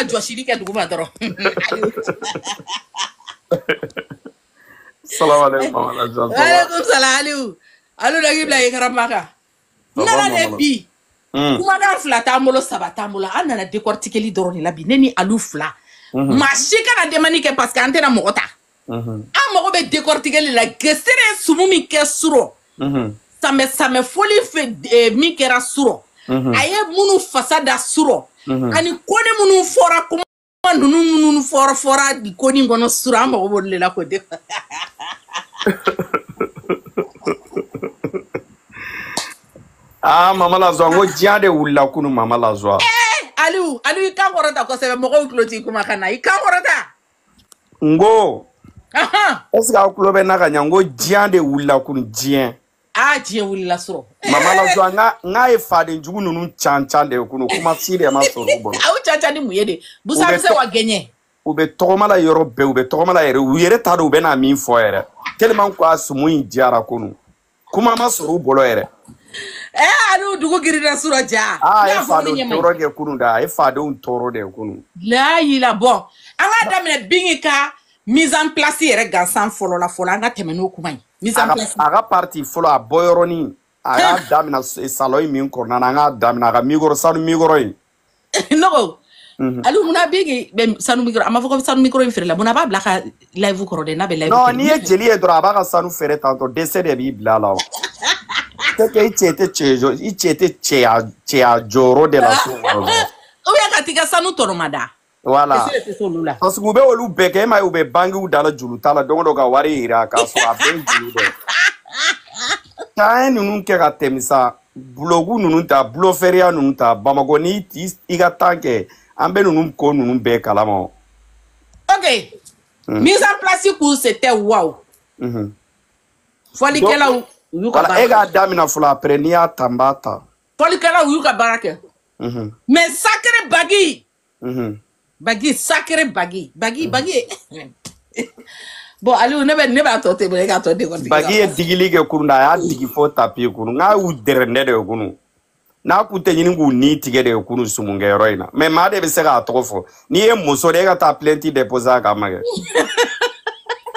ka jɔsili kɛ dugu ma dɔrɔn salamaleykum sala aliu alu dɔ k'i bila i karama kan n nana de bi kumakan fila t'an bolo saba t'an bolo an nana décortiqueli dɔrɔn de la bi ne ni alu fila maa si kana demani kɛ parce que an tɛna mɔgɔ ta an mago bɛ décortiqueli la gesere sumu min kɛ surɔ samɛ samɛ foli min kɛra surɔ a ye minnu fasa da surɔ Mhm. ani koni minnu fɔra kuma ninnu minnu fɔra fɔra bi koni kɔnɔ sura an mago b'olu de la k'o de ah mama la n ko diɲɛ de wulila kunu mama lazwa. ɛɛ eh, eh, aliu aliu i kan kɔrɔta kosɛbɛ mɔgɔw tulo t'i kuma ka na i kan kɔrɔta. n ko ɛsike aw tulo bɛ n na ka ɲa n diɲɛ de wulila kunu diɲɛ. diɲɛ wulila sɔrɔ. mama la n ka n ka ye faden jugu ninnu can can de kun kuma si de ma sɔrɔ u bolo. aw can can ni mun ye de busan bɛ se wa gɛɲɛ. u bɛ tɔgɔma la yɔrɔ bɛɛ u bɛ tɔgɔma la yɛrɛ u yɛrɛ t'a dɔn u bɛ na min fɔ yɛrɛ tellement ko a sumu in diyara kunu kuma ma sɔrɔ u bolo yɛrɛ. ɛ ani dugu girinna sɔrɔ ja. aa a ye fadenw tɔɔrɔ de kunu da a ye fadenw tɔɔrɔ de kunu. laayila bɔn an k'a daminɛ bingi ka mise en place yɛrɛ gansan fɔlɔ la fɔlɔ an ka tɛmɛ n'o kuma ye. a ka parti fɔlɔ a bɔyɔrɔnin a y'a damina e salɔn in min kɔnɔna na an k'a damina a ka mikɔrɔ sanu mikɔrɔ in. nɔgɔ ali munna bɛ kɛ sanu mikɔrɔ a ma fɔ ko sanu mikɔrɔ in feerela munna a b'a bila ka live kɔrɔ dɛ n'a bɛ live. non n'i ye jeli ye dɔrɔn a b'a ka sanu feere tantɔ dɛsɛ de b'i bila a la o. tɛ kɛ i cɛ tɛ cɛ i cɛ tɛ cɛya cɛya jɔyɔrɔ de la so kɔrɔ. o y'a ka t'i ka sanu tɔnɔ ma da. wala parce que u bɛ olu bɛɛ kɛ e ma ye u bɛ bangew da la juru t'a la don o don ka wari yira k'a sɔrɔ a bɛɛ ye juru dɔ ye taɲɛ ninnu kɛ ka tɛmɛ sa bulogu ninnu ta bulofɛriya ninnu ta bamakɔ n'i i ka tan kɛ an bɛ ninnu ko ninnu bɛɛ kalama. ok hmm. mise en place kun se tɛ waw. Mm fɔlikɛlaw u y'u ka baara kɛ. e k'a daminɛ fɔlɔ après n'i y'a ta n b'a ta. fɔlikɛlaw u y'u ka baara kɛ. mais sacré bagi. Mm bagi sacré baggy. Baggy, baggy. bon aliu ne bɛ ne b'a tɔ to bolo e k'a tɔ dekɔrɔtigi bagi ye digili kɛ kunu na a y'a digi fo tapi kunu n'a y'u dɛrɛndɛ de kunu n'a kun tɛ ɲini k'u ni tigɛ de kunu sumunkɛyɔrɔ in na mɛ maa de bɛ se k'a tɔgɔ fɔ n'i ye muso de e ka taa plɛnti depose a kan ma kɛ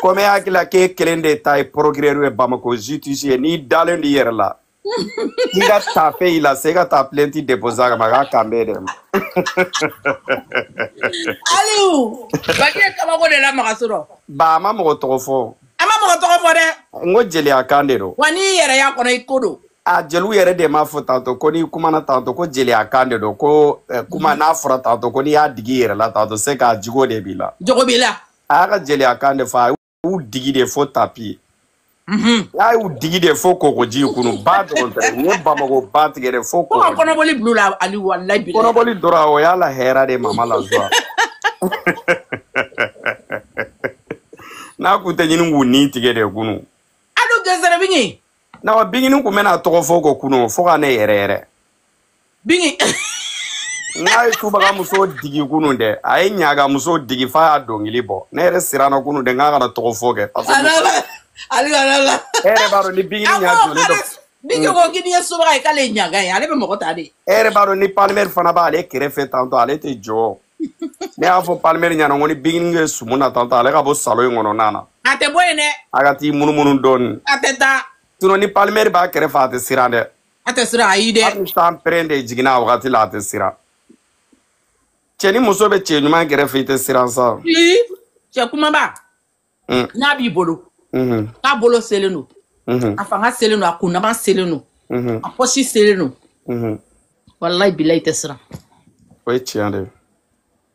komi e hakilila k'e kelen de ta ye procureur ye bamako justice ye n'i dalen don yɛrɛ la mga tapen ila se mga tapen lenti depoza mga akambe dem alou bakye kama kode la mga suro ba mga mwoto kofo mga mwoto kofo de mwen jeli akande do wani yere yankone ikodo a jelou yere dema fote kou manan fote kou manan fote kou manan fote a eh, jeli akande fote ou digi defo tapi n'a mhm. y'u digi de fo kokoji kunu ba dɔrɔn tɛ n ye bamakɔ ba tigɛ de fo kokoji kɔnɔbɔli bulon la ali walayi bi kɔnɔbɔli dɔrɔn o y'a la hɛra de mama la zuwa n'a kun tɛ ɲini k'u ni tigɛ de kunu adu gɛsɛrɛ bingi nawa bingini kun bɛna tɔgɔ fɔ ko kunu fo ka ne yɛrɛ yɛrɛ bingi n'a ye subaga muso digi kunu dɛ a ye ɲaga muso digi f'a y'a dɔnkili bɔ ne yɛrɛ siranna kunu dɛ n k'a kana tɔgɔ fɔ kɛ Mm. ale ala la. e yɛrɛ b'a dɔn y'a jɔlen dɔ. binke ko k'i ye sobaga ye k'ale ɲaga ye ale bɛ mɔgɔ ni palimɛri fana b'ale kɛrɛfɛ tantɔ ale tɛ jɔ ne y'a fɔ palimɛri ɲɛna ko ni binkini ye sumu na tantɔ ale ka bɔ salon e in kɔnɔ na. a tɛ bɔ yen dɛ. a ka t'i munumunu dɔɔni. a tɛ taa. sinɔn ni palimɛri b'a kɛrɛfɛ a tɛ siran dɛ. a tɛ siran ayi dɛ. hali san pɛrɛn de jiginna a wagati la a tɛ siran. cɛ ni muso bɛ cɛ ɲuman kɛrɛfɛ i tɛ siran sa. cɛ kumaba. Mm. n'a b'i bolo k'a mm-hmm. bolo selen don mm-hmm. a fanga selen don a kunnama selen don mm-hmm. a pɔsi selen don walayi bilayi tɛ siran. o ye tiɲɛ de ye.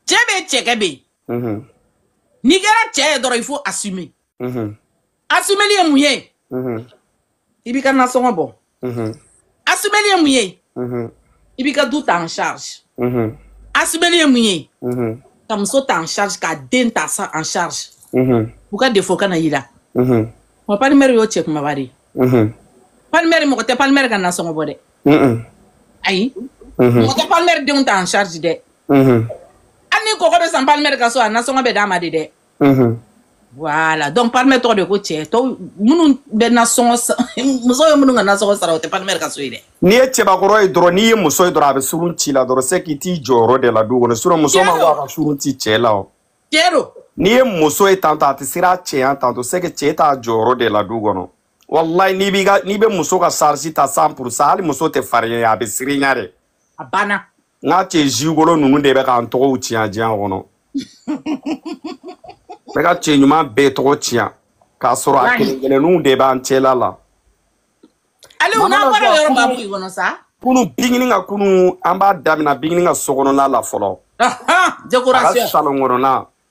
cɛ bɛ cɛkɛ bɛ yen n'i kɛra cɛ ye dɔrɔn il faut assumer assumeli ye mun ye i b'i ka nasɔngɔ bɔ assumeli ye mun ye i b'i ka du ta en charge assumeli ye mun ye ka muso ta en charge ka den ta en charge u ka defo kana yira. mɔgɔ mhm. palimɛri y'o cɛ kumaba de ye mhm. palimɛri mɔgɔ tɛ palimɛri ka nasɔngɔ bɔ dɛ mhm. ayi mɔgɔ tɛ palimɛri denw ta en charge dɛ hali ni kɔkɔ bɛ san palimɛri ka so a nasɔngɔ bɛ d'a ma de dɛ voilà donc palimɛri tɔgɔ de ko cɛ tɔw minnu bɛ nasɔngɔ muso ye minnu ka nasɔngɔ sara o tɛ palimɛri ka so ye dɛ n'i ye cɛbakɔrɔ ye dɔrɔn n'i ye muso ye dɔrɔn a bɛ surun ci la dɔrɔn c'est k'i t'i jɔyɔrɔ de la du kɔnɔ sinon muso ma bɔ a ka surun ci cɛ la o cɛ don n'i ye muso ye tantɔ a tɛ siran a cɛ yan tantɔ sɛgɛ cɛ t'a jɔyɔrɔ de la du kɔnɔ walayi n'i b'i ka n'i bɛ muso ka sarisi ta san purusa hali muso tɛ farinya ye a bɛ siri ɲɛ de. a banna. n ka cɛ zikolo ninnu de bɛ k'an tɔgɔw tiɲɛ diɲɛ kɔnɔ n bɛ ka cɛ ɲuman bɛɛ tɔgɔ tiɲɛ k'a sɔrɔ a kelen kelenninw de b'an cɛla la. ale u n'a bɔra yɔrɔ b'a bɔ kɔnɔ sa. kunu bingini ka kunu an b'a daminɛ bingini ka sokɔnɔna la fɔlɔ. decoration a ka salon kɔnɔna.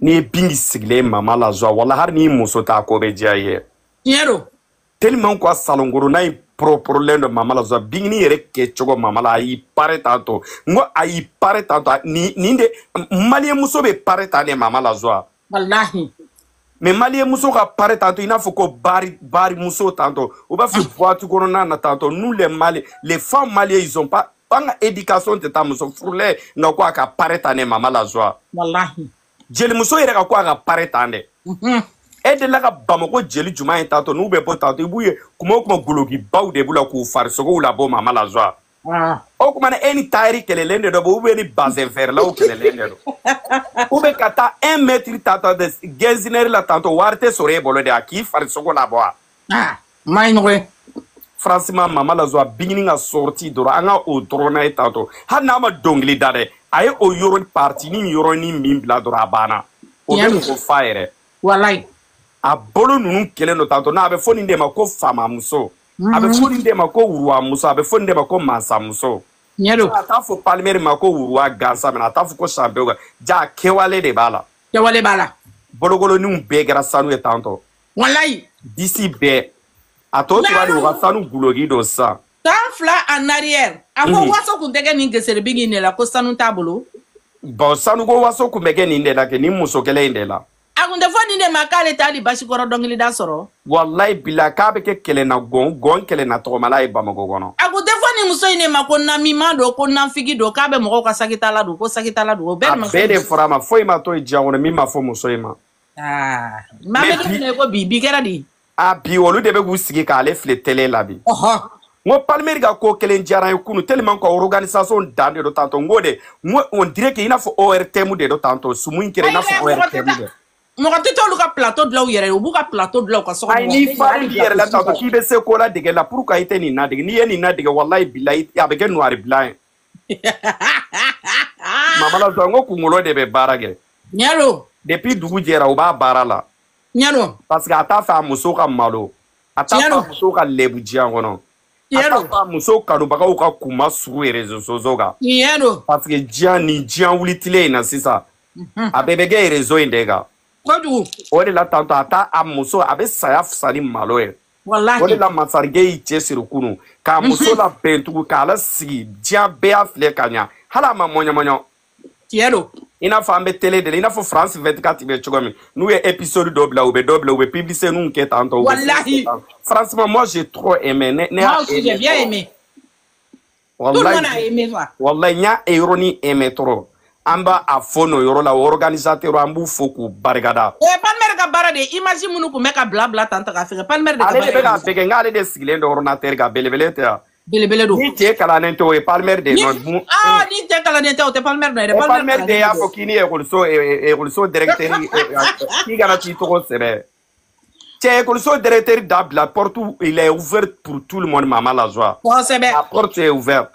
n'i ye pingi sigilen mama la zuwa wala hali n'i muso ta ko bɛ diya ye tiɲɛ don tellement ko a salonkorona ye poroporlen dɔ mama la zuwa bingini yɛrɛ kɛcogo mama la a y'i pare tan tɔ n ko a y'i pare tan tɔ nin nin de maliyɛn muso bɛ pare tan de mama la zuwa walahi mɛ maliyɛn muso ka pare tantɔ i n'a fɔ ko bari bari muso tantɔ u b'a fɔ buwati kɔnɔna na tantɔ n'u lɛ mali les femmes maliens ils ont pas an ka éducation tɛ taa muso furulɛ nka ko a ka pare tan de mama la zuwa walahi jelimuso yɛrɛ ka ko a ka pare tan dɛ e delila ka bamakɔ jeli juman ye tantɔ n'u bɛ bɔ tantɔ i b'u ye kuma o kuma golokibaw de b'u la k'u farisogow labɔ mama lazoa ah. o kumana e ni tayiri kɛlɛlen de dɔ bɛ u bɛ ni bazɛnfɛrɛlaw kɛlɛlen de dɔ u bɛ ka taa un mɛtiri tantɔ de gɛnzinɛri la tantɔ wari tɛ sɔrɔ e bolo de a k'i farisogo labɔ wa. Ah, maa ye ɲɔgɔn ye. franchement mama lazwa beginning a sorti dɔrɔn an ka o dɔrɔn n'a ye tan tɔ hali n'a ma dɔnkili da dɛ a ye o yɔrɔ parti ni yɔrɔnin min bila dɔrɔn a banna o bɛ ko fa yɛrɛ walayi a bolo ninnu kelen dɔ tantɔ n'a bɛ fɔ nin de ma ko faamamuso a bɛ fɔ nin de ma ko wuruwamuso a bɛ fɔ nin de ma ko mansamuso a t'a fɔ palimɛri ma ko wuruwa gansa mɛna a t'a fɔ ko sanpɛw kan ja kɛwale de b'a la kɛwale b'a la bolokoloninw bɛɛ kɛra sanu ye tantɔ walayi disi bɛɛ a tɔ tora de o ka sanu guloki dɔ sa. san fila en arrière a ko waso tun tɛ kɛ nin gesere bi nin de la ko sanu t'a bolo. bɔn sanuko waso tun bɛ kɛ nin de la kɛ nin muso kelen in de la. a kun tɛ fɔ nin de ma k'ale t'a di basikɔrɔ dɔnkilida sɔrɔ. walayi bila k'a bɛ kɛ kɛlɛnna gɔn gɔn kɛlɛnna tɔgɔmala ye bamakɔ kɔnɔ. a kun tɛ fɔ nin muso in de ma ko namima don ko nanfigi don k'a bɛ mɔgɔw ka sagitala don ko sagitala don o bɛɛ de ma fɔ. a bɛɛ de fɔra a ma foyi a bi olu de bɛ k'u sigi k'ale file tele la bi n ko palmeri ka ko kelen diyara n ye kunu tellement que organisation dan de do tantôt n ko de n ko on dirait que i n'a fɔ ortm de do tantôt sumu in kɛra i n'a fɔ ortm de mɔgɔ tɛ t'olu ka plateau dilan u yɛrɛ ye u b'u ka plateau dilan u ka so kɔnɔ. ayi n'i fari b'i yɛrɛ la tantôt k'i bɛ se ko la dege la pour que i tɛ nin nadege n'i ye nin nadege walayi bila a bɛ kɛ noiri bila ye. mamala sɔn n ko kunkolo de bɛ baara kɛ. ɲɛlo. depuis dugu jɛra u b'a baara la. ɲɛdɔ parce que a t'a fɛ a muso ka malo a t'a fɛ a muso ka lɛbu diɲɛ kɔnɔ a t'a fɛ a muso kanubagaw ka kuma sugu réseaux sociaux kan ɲɛdɔ parce que diɲɛ nin diɲɛ wulitile in na sisan mhm. a bɛɛ bɛ kɛ réseau in de kan kojugu o de la tantôt a t'a a muso a bɛ saya fisa ni malo ye walahi o de la masakɛ y'i cɛ siri kunu k'a mhm. muso labɛn tugun k'a lasigi diɲɛ bɛɛ y'a filɛ ka ɲa hali a ma mɔɲɔmɔɲɔ tiɲɛ don i n'a fɔ an bɛ tele de la i n'a fɔ france vingt quatre bɛ cogo min n'u ye épisode dɔ bila u bɛ dɔ bila u bɛ publicité ninnu kɛ tan tɔ. walahi franchement moi j'ai trop aimé ne ne y'a aimé. moi aussi j'ai bien aimé. walayi tout le monde a aimé quoi. walayi n y'a yɔrɔnin aimé trop an b'a a fɔ n'o yɔrɔ la o organisateur an b'u fo k'u barikada. ee eh, palmer ka baara de image minnu tun bɛ ka bila bila tan tɔ k'a fɛgɛ palmer de ka baara de. ale de bɛ k'a fɛgɛ nka ale de sigilen don ordinateur kan belebele tɛ wa. Belebele don. Ni cɛ kalannen tɛ o ye palmaire de ye nɔ. Ni aa ah, ni cɛ kalannen tɛ o tɛ palmaire dɔ ye dɛ. E o palmaire de y'a fɔ k'i ni ekɔliso ekɔliso e, e directeur k'i kana t'i tɔgɔ sɛbɛn. C'est que le directeur d'AB, la porte, il est ouverte pour tout le monde, maman la joie. La porte est ouverte.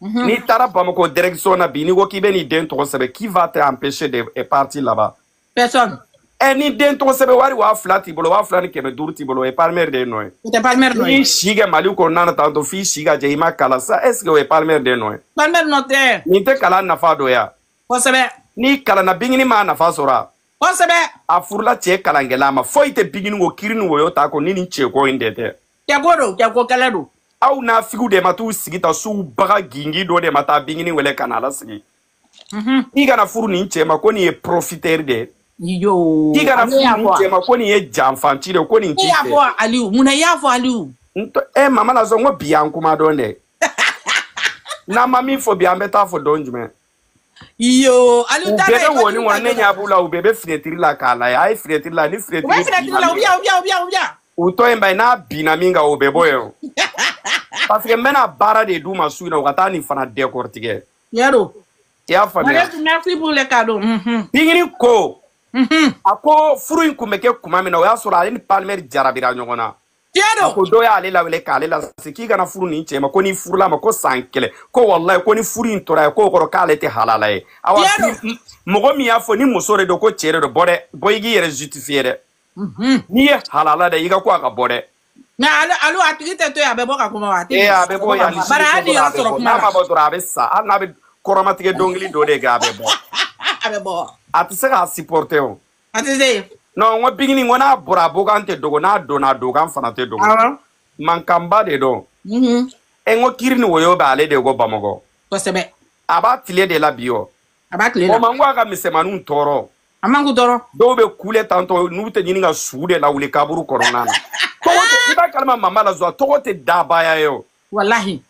Mhm. Ni Tara Bamako, direction Nabi, ni Wokibeni Dentro, qui va t'empêcher de partir là-bas Personne. E ni den tɔgɔ sɛbɛn wari waa fila t'i bolo waa fila ni kɛmɛ duuru t'i bolo o ye palmɛri de noi. nɔ ye. O tɛ palmɛri nɔ ye. N'i si kɛ Mali kɔnɔna na tantɔ f'i si ka jɛ i ma kalan est ce que o ye palmɛri de noi. nɔ ye. palmɛri nɔ tɛ. nin tɛ kalan nafa dɔ ye kosɛbɛ. n'i kalanna bingini m'a nafa sɔrɔ a. kosɛbɛ. a furula cɛ kalankɛla ma foyi tɛ bingini ko kiri ni woyo ta ko ni nin ko in de tɛ. cɛko don cɛko kɛlɛ don. aw n'a figu de ma t'u sigi ta suw baga gingi dɔ de ma taa bingini wele ka mhm. na lasigi. n'i kana furu nin cɛ ma ko nin ye profitɛri de ye. yo ti kana fɔ cɛ ma ko nin ye janfanci de ko nin t'i fɛ. e y'a fɔ aliu munna i y'a fɔ aliu. n tɔ ɛ mama la sɔn ko bi an kuma dɔn dɛ n'an ma min fɔ bi an bɛ taa fɔ dɔn jumɛn. iyo aliu da bɛ ko jugu la ne ɲɛ b'u la u bɛɛ bɛ filetiri la k'a lajɛ a ye filetiri la ni filetiri. u bɛ filetiri bɛ yan u bɛ yan u u tɔ in ba ye n'a binna min kan o bɛ bɔ yen o. parce n bɛna baara de d'u ma su in na u ka taa nin fana dɛkɔrɔ tigɛ. yarɔ. i y'a faamuya. wale tun bɛ fi b'u le ka don. pikiri ko. Mm-hmm. a ko furu in kun bɛ kɛ kuma min na o y'a sɔrɔ ale ni palmer jarabira ɲɔgɔn na a ko dɔ y'ale lawele k'ale lase k'i kana furu nin cɛ ma ko ni furula ma ko san kɛlɛ ko walayi ko ni furu in tora ye k'o kɔrɔ k'ale tɛ halala ye awa mɔgɔ min y'a fɔ ni muso de don ko cɛ de don bɔ dɛ bɔ i k'i yɛrɛ justifier dɛ mm-hmm. n'i ye halala dɛ i ka ko a ka bɔ dɛ mɛ ale ale a tigi tɛ to yen a bɛ bɔ ka kuma wa a tɛ ee a bɛ bɔ yan bari hali yɔrɔ sɔrɔ kuma la n'a ma bɔ dɔrɔn a bɛ sa hali n'a bɛ kɔrɔmatigɛ dɔnkili dɔ de kɛ a bɛ bɔ a bɛ bɔ a tɛ se k'a supporter o. a tɛ se. non n ko pikini n ko n'a bɔra a bɔ kan tɛ dogo n'a donna a dogo kan fana tɛ dogo. awɔ. mankanba de don. ɛ mhm. e n ko kiri ni woyo bɛ ale de ko bamakɔ. kosɛbɛ. a b'a tile de la bi o. a b'a tile la. o ma n ko a ka misɛnmaninw tɔɔrɔ. a man k'u tɔɔrɔ. dɔw bɛ kule tantɔ n'u tɛ ɲini ka su de lawuli kaburu kɔnɔna na. tɔgɔ tɛ i b'a kalama mama la zuwa tɔgɔ tɛ dabaya ye o. walahi.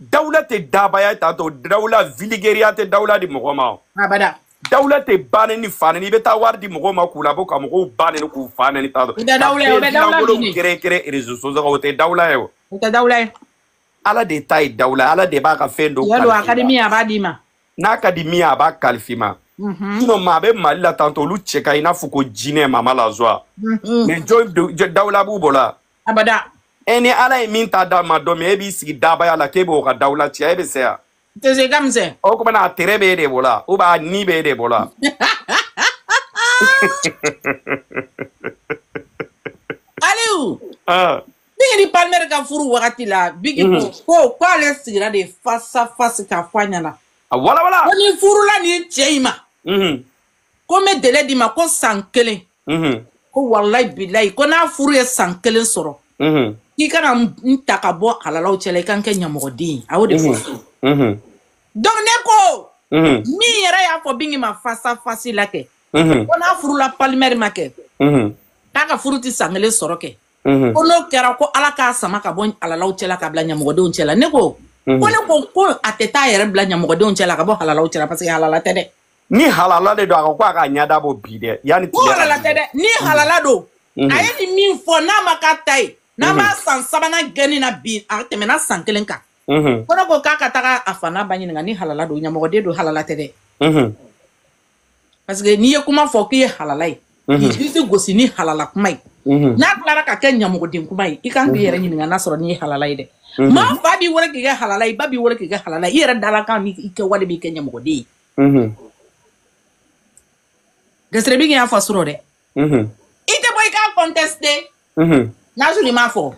dawula tɛ dabaya tantɔ dawula viligeriya tɛ dawula di mɔgɔ ma o. abada. dawula tɛ ba nɛni fa nɛni i bɛ taa wari di mɔgɔw ma k'u labɔ ka mɔgɔw ba k'u fa t'a dɔn lankolon kɛrɛnkɛrɛn réseau sɔsɔ o tɛ dawula ye o. o tɛ dawula ye. ala de ta ye dawula ala de b'a ka fɛn dɔ kalifa ma mhm. yalɔ a ka di min ye a b'a d'i ma. n'a ka di min ye a b'a kalifa i ma. sinɔn maa bɛ mali la tantɔ olu cɛ ka ɲi n'a fɔ ko jinɛ mama la zuwa. mɛ mhm. jɔn dawula b'u bɔ la. abada. ɛ ni ala ye min ta d'a ma dɔn mɛ e b'i sigi dabaya la k'e b'o ka dawula tiɲɛ e bɛ se yan. tese ka misɛn o kumana a tere b'e de bolo u b'a ni b'e de bolo aliu bigidi palmɛri ka furu wagati la bigi mhm. ko ko ale sigira de fasa fasi k'a fɔ a ɲɛna walawala ko ni furula ni cɛ in ma mhm. ko n bɛ dɛlɛ d'i ma ko san kelen mhm. ko walayi bilayi ko n'a furu ye san kelen sɔrɔ k'i kana n ta ka bɔ halalaw cɛla i ka n kɛ ɲɛmɔgɔden ye a y'o de fɔ Mhm. donc ne ko mhm. min yɛrɛ y'a fɔ bingi ma fasa fasi la kɛ mhm. ko n'a furula palimɛri ma kɛ k'a ka furu ti san kelen sɔrɔ kɛ ko n'o kɛra ko ala k'a sama ka bɔ alalaw cɛla ka bila ɲɛmɔgɔdenw cɛla ne ko ko ne ko ko a tɛ taa yɛrɛ bila ɲɛmɔgɔdenw cɛla ka bɔ halalaw cɛla parce que halala tɛ dɛ ni halala de don a ka ko a k'a ɲɛda bɔ bi dɛ yanni ko halala tɛ dɛ ni halala don a ye nin min fɔ n'a ma k'a ta ye n'an b'a san sabanan gɛnni na bi a tɛmɛna san kelen kan Mm-hmm. kono ko k'a ka taga a fana ba ɲininka ni halala de ɲamɔgɔden don halala tɛ dɛ mm-hmm. parce que n'i ye kuma fɔ k'i ye halala ye mm-hmm. i tɛ gosi ni halala kuma ye n'a tilara ka kɛ ɲamɔgɔden kuma ye i kan k'i yɛrɛ ɲininka n'a sɔrɔ n'i ye halala ye dɛ ma fa b'i wele k'i halala ye ba b'i wele k'i halala ye i yɛrɛ dalakan b'i kɛ wale b'i kɛ ɲamɔgɔden ye gɛsɛrɛ bi k'i y'a fɔ surɔ dɛ i tɛ bɔ k'a conteste n'a sɔrɔ i m'a fɔ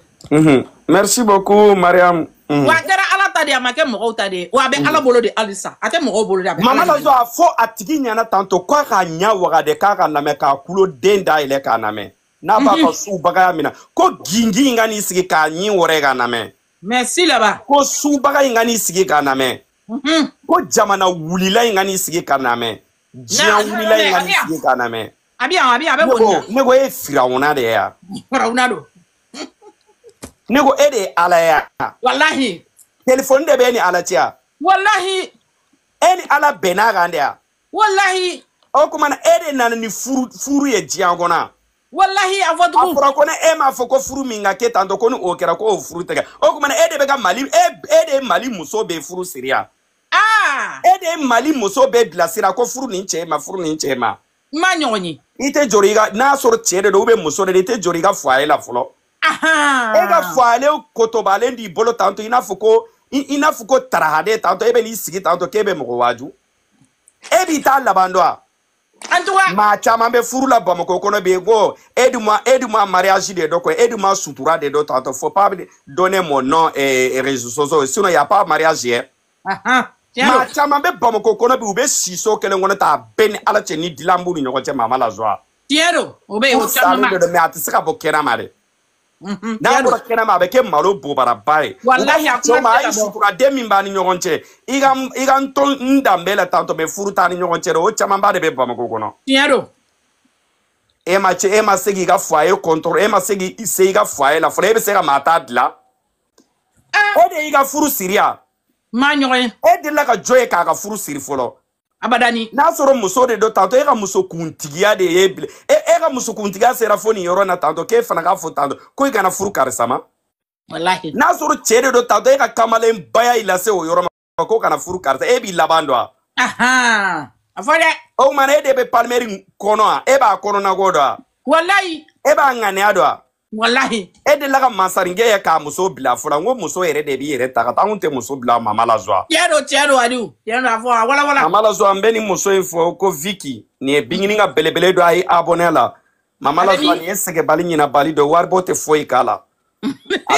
merci beaucoup mariam Mm. wa a kɛra ala ta de a ma kɛ mɔgɔw ta de ye wa a bɛ mm. ala bolo de halisa a tɛ mɔgɔw bolo de a bɛ mama lazɔ a fɔ a tigi ɲɛna tantɔ k'a ka ɲa waga de k'a ka lamɛn k'a kulo den dayɛlɛ k'a lamɛn n'a b'a ka mhm. subagaya min na ko gingi in ka n'i sigi k'a ɲi wɔrɛ k'a lamɛn merci laban ko subaga in ka n'i sigi k'a lamɛn mhm. ko jamana wulila in ka n'i sigi k'a lamɛn diɲɛ wulila in ka n'i eh, eh, eh, sigi k'a lamɛn a bi yan a bi yan a bɛ boli ne ko e ye firawuna de ye wa firawuna don ne ko e de ye ala ya walahi telefoni de bɛ e ni ala cɛya walahi e ni ala bɛn'a kan de ya walahi o kumana e de nana ni furu furu ye diɲɛ kɔnɔ walahi a fɔ tugun a fɔra ko ni e m'a fɔ ko furu min ka kɛ tan tɔ ko ni o kɛra ko o furu tɛ kɛ o kumana e de bɛ ka mali e e de ye mali muso bɛ furu siri ya aa ah! e de ye mali muso bɛ bilasira ko furu nin cɛ ma furu nin cɛ ma n ma ɲɔgɔn ye i tɛ jɔrɔ i ka n'a sɔrɔ cɛ de don ubiyɛn muso de don i tɛ jɔrɔ i ka fuwaye la fɔlɔ. e ka falen kotobalen d'i bolo tantɔ i n'a fɔ ko i n'a fɔ ko tarahaden tantɔ e bɛ n'i sigi tantɔ k'e bɛ mɔgɔ waaju e b'i t'a laban dɔn wa. an tɔgɔ. maa caman bɛ furu la bamakɔ kɔnɔ bi ko e dun ma e dun ma mariage de dɔn kɔ e dun ma sutura de dɔn tantɔ faut pas donner mon nom eh, réseaux sociaux sinon y a pas mariage yɛ. maa caman bɛ bamakɔ kɔnɔ bi u bɛ siso kelen kɔnɔ ta a bɛɛ ni ala cɛ ni dilan b'u ni ɲɔgɔn cɛ maa ma lazuwa. tiɲɛ don o bɛ yen o caman ma. k'u salen de don mɛ a tɛ se ka bɔ kɛnɛma dɛ. Mm-hmm. n'a kɛnɛma a bɛ kɛ malo bobaraba ye ma a suturaden min b'a ni ɲɔgɔn cɛ i ka i ka n to n danbe la tantɔ mɛ furu t'a ni ɲɔgɔn cɛ dɛ o camanba de bɛ bamako kɔnɔ tiɲɛ don e ma cɛ e ma se k'i ka foyer contrôle e ma se k'i se i ka foyer la fɔlɔ e bɛ se ka maa t'a dilan o de y'i ka furu siri yan maa ɲɔgɔn ye e delila ka jɔn ye k'a ka furu siri fɔlɔ abadani n'a sɔrɔ muso de do tantɔ e ka musokuntigiya de ye bile e, e ka musokuntigiya sera fo nin yɔrɔ na tantɔ k'e fana k'a fɔ tantɔ ko i kana furu karisa ma walahi n'a sɔrɔ cɛɛ de do tantɔ e ka kamalenbaya i lase o yɔrɔ ma ko kana furu karisa e b'i laban dɔ a ahan a fɔ dɛ o kumana e de bɛ palimɛri kɔnɔ a e b'a kɔnɔnako dɔ a walayi e b'a ŋaniya dɔ a walahi e delila ka masarinkɛ ye k'a muso bila fura n ko muso yɛrɛ de b'i yɛrɛ ta ka taa anw tɛ muso bila mama la zuwa tiɲɛ don tiɲɛ don aliw tiɲɛ don a fɔ a walawala mama la zuwa n bɛ nin muso in fɔ ko viki nin ye binkini ka belebele dɔ a ye abɔnɛ la mama la zuwa nin ye sɛgɛbali ɲinabali dɔ waribɔ tɛ foyi k'a la a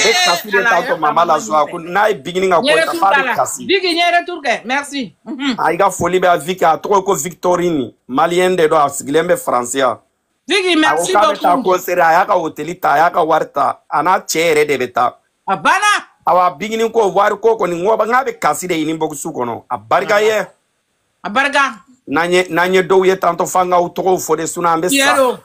bɛ kasi de t'a to mama la zuwa ko n'a ye binkini ka kɔ ta f'a bɛ kasi viki n ye retour kɛ merci a i ka foli bɛ a viki a tɔgɔ ko victorine maliyɛn de don a sigilen bɛ faransi yan Ziggy, merci beaucoup. A ko k'a bɛ taa concert a y'a ka hôtel ta a y'a ka wari ta a n'a cɛ yɛrɛ de bɛ taa. A banna. Awa bigini ko wari ko kɔni n ko k'a bɛ kasi de ɲini bɔkisi kɔnɔ a barika ye. A barika. N'an ye n'an ye dɔw ye tantɔ f'an k'aw tɔgɔw fɔ de sinɔn an bɛ sa. Tiɲɛ don.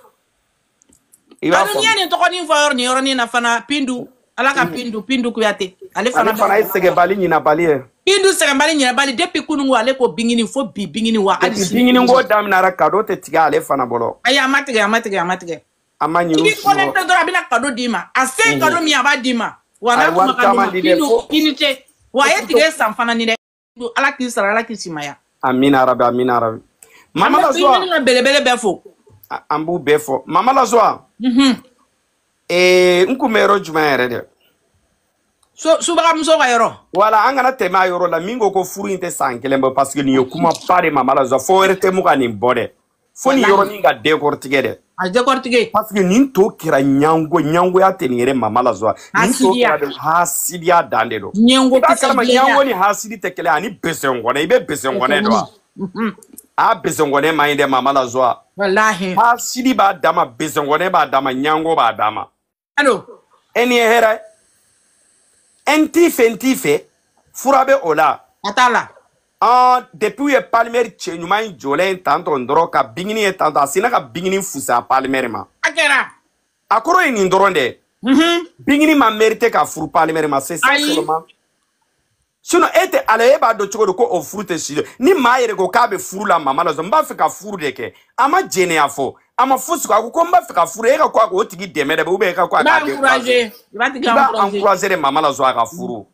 I b'a faamu. Ani n ye nin tɔgɔ nin fɔ yɔrɔ nin yɔrɔnin na fana Pindu Ala ka Pindu Pindu Kuyate ale fana. Ale fana ye sɛgɛnbali ɲinabali ye. i dun sɛgɛnbali ɲɛnabali depi kunungo ale ko bingini fo bi bingini wa hali sini bingini ko daminɛra kado tɛ tigɛ ale fana bolo ayi a ma tigɛ a ma tigɛ a ma tigɛ a ma ɲin'u si kɔ dɔrɔn a bɛna kado d'i ma a se kado min a b'a d'i ma wa n'a kuma ka d'i ma i n'o i ni wa a ye tigɛ san fana ni dɛ ala k'i sara ala k'i simaya amina arabi amina arabi mama lazuwa an mhm. bɛ bingini eh, na belebele bɛɛ fo an b'u bɛɛ fɔ mama lazuwa n kun bɛ yɔrɔ jumɛn yɛrɛ de subaga muso ka yɔrɔ wala an kana tɛmɛ a yɔrɔ la min ko ko furu in tɛ san kelen bɔ parce que nin ye kuma ba de mama la zɔ fo rtmu ka nin bɔ dɛ fo nin yɔrɔnin ka dekɔrɔtigɛ dɛ a dekɔrɔtigɛ parce que nin to kɛra ɲango ɲangoya tɛ nin yɛrɛ mama la zɔ nin to kɛra hasidiya dan de don ɲango tɛ kalama ɲango ni hasidi tɛ kelen ani besɛnkɔnɛ i bɛ besɛnkɔnɛ dɔn wa a besɛnkɔnɛ man ɲi dɛ mama la zɔ walahi hasidi b'a dama besɛnkɔnɛ b'a dama ɲango b'a dama alo e ni ye hɛrɛ n t'i fɛ n t'i fɛ fura bɛ o la. a t'a la. ɔn ah, depuis u ye palimɛri cɛ ɲuman in jɔlen ye tantɔ nin dɔrɔn ka bingini ye tantɔ a sinna ka bingini fusa palimɛri ma. a kɛra. a kɔrɔ ye nin dɔrɔn dɛ. Mhm. bingini ma mérite ka furu palimɛri ma c'est ça seulement. sinon e tɛ ala ye e b'a dɔn cogo di ko o furu tɛ si dɔn ni maa yɛrɛ ko k'a bɛ furu la mama la sɔn n b'a fɛ ka furu de kɛ a ma jɛnɛya fɔ a ma fosi kɔ a ko ko n b'a fɛ ka furu e ka ko a k'o tigi dɛmɛ dɛ u bɛ e ka ko a k'a encourager i b'a tigi encourager i b'a encourager mama la zɔn a ka furu